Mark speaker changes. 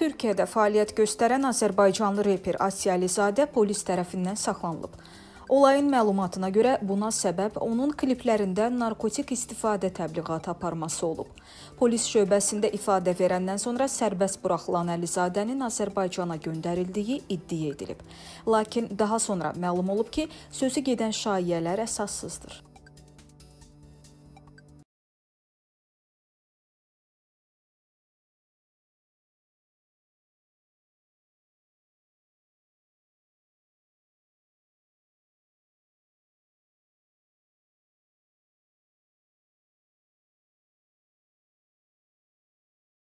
Speaker 1: Türkiyədə fəaliyyət göstərən azərbaycanlı reper Asiyalizadə polis tərəfindən saxlanılıb. Olayın məlumatına görə buna səbəb onun kliplərində narkotik istifadə təbliğatı aparması olub. Polis şöbəsində ifadə verəndən sonra sərbəst buraxılan Əlizadənin Azərbaycana göndərildiyi iddia edilib. Lakin daha sonra məlum olub ki, sözü gedən şayiələr əsassızdır.